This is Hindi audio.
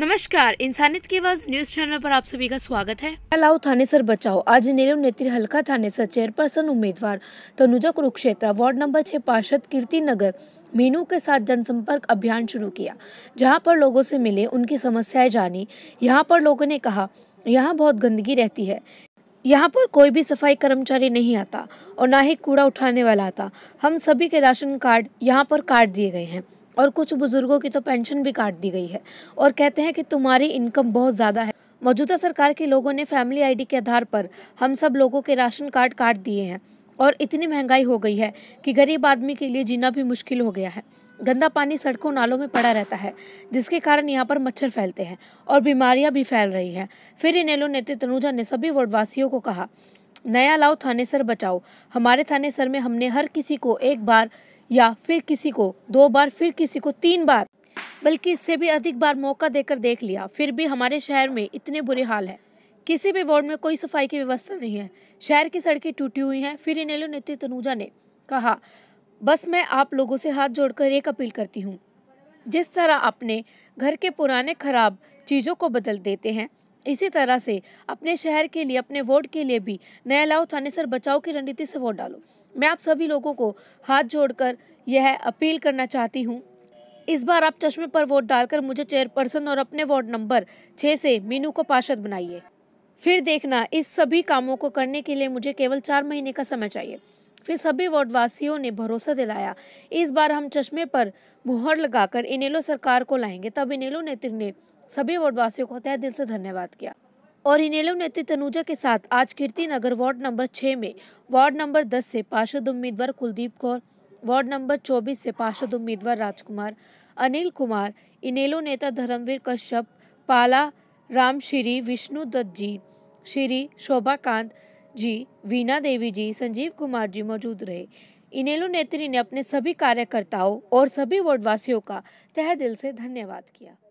नमस्कार इंसानियत की आवाज न्यूज चैनल पर आप सभी का स्वागत है लाओ थाने सर बचाओ आज नीलम नेत्री हल्का थाने सर चेयरपर्सन उम्मीदवार तनुजा कुरुक्षेत्र वार्ड नंबर छह पार्षद कीर्ति नगर मीनू के साथ जनसंपर्क अभियान शुरू किया जहां पर लोगों से मिले उनकी समस्याएं जानी यहां पर लोगों ने कहा यहाँ बहुत गंदगी रहती है यहाँ पर कोई भी सफाई कर्मचारी नहीं आता और ना ही कूड़ा उठाने वाला आता हम सभी के राशन कार्ड यहाँ पर काट दिए गए हैं और कुछ बुज़ुर्गों की तो पेंशन भी काट दी गई है और कहते हैं कि तुम्हारी इनकम बहुत ज़्यादा है मौजूदा सरकार के लोगों ने फैमिली आईडी के आधार पर हम सब लोगों के राशन कार्ड काट दिए हैं और इतनी महंगाई हो गई है कि गरीब आदमी के लिए जीना भी मुश्किल हो गया है गंदा पानी सड़कों नालों में पड़ा रहता है जिसके कारण यहाँ पर मच्छर फैलते हैं और बीमारियाँ भी फैल रही हैं फिर इनेलो नेत्री तनुजा ने सभी वार्डवासियों को कहा नया लाओ थानेसर बचाओ हमारे थानेसर में हमने हर किसी को एक बार या फिर किसी को दो बार फिर किसी को तीन बार बल्कि इससे भी अधिक बार मौका देकर देख लिया फिर भी हमारे शहर में इतने बुरे हाल है किसी भी वार्ड में कोई सफाई की व्यवस्था नहीं है शहर की सड़कें टूटी हुई हैं फिर इनेलो नेत्री तनुजा ने कहा बस मैं आप लोगों से हाथ जोड़कर एक अपील करती हूँ जिस तरह अपने घर के पुराने खराब चीज़ों को बदल देते हैं इसी तरह से अपने शहर के लिए अपने वोट के लिए भी नया लाओ थानेसर बचाओ की रणनीति से वोट डालो मैं आप सभी लोगों को हाथ जोड़कर यह अपील करना चाहती हूँ इस बार आप चश्मे पर वोट डालकर मुझे चेयरपर्सन और अपने वार्ड नंबर छः से मीनू को पार्षद बनाइए फिर देखना इस सभी कामों को करने के लिए मुझे केवल चार महीने का समय चाहिए फिर सभी वार्ड वासियों ने भरोसा दिलाया इस बार हम चश्मे पर मुहर लगाकर इनेलो सरकार को लाएंगे तब इनेलो नेत्र ने सभी वार्डवासियों को तय दिल से धन्यवाद किया और इनेलो नेत्री तनुजा के साथ आज कीर्ति नगर वार्ड नंबर छः में वार्ड नंबर दस से पार्षद उम्मीदवार कुलदीप कौर वार्ड नंबर चौबीस से पार्षद उम्मीदवार राजकुमार अनिल कुमार इनेलो नेता धर्मवीर कश्यप पाला राम श्री विष्णु दत्त जी श्री शोभा कांत जी वीणा देवी जी संजीव कुमार जी मौजूद रहे इनेलो नेत्री ने अपने सभी कार्यकर्ताओं और सभी वार्डवासियों का तह दिल से धन्यवाद किया